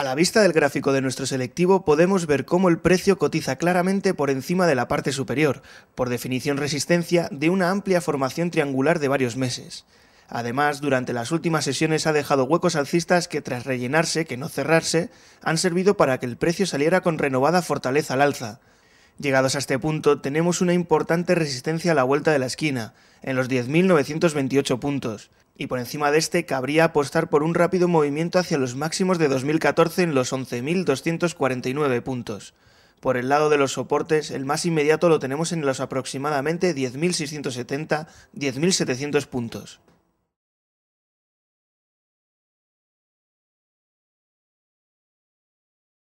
A la vista del gráfico de nuestro selectivo podemos ver cómo el precio cotiza claramente por encima de la parte superior, por definición resistencia, de una amplia formación triangular de varios meses. Además, durante las últimas sesiones ha dejado huecos alcistas que tras rellenarse, que no cerrarse, han servido para que el precio saliera con renovada fortaleza al alza. Llegados a este punto, tenemos una importante resistencia a la vuelta de la esquina, en los 10.928 puntos, y por encima de este cabría apostar por un rápido movimiento hacia los máximos de 2014 en los 11.249 puntos. Por el lado de los soportes, el más inmediato lo tenemos en los aproximadamente 10.670, 10.700 puntos.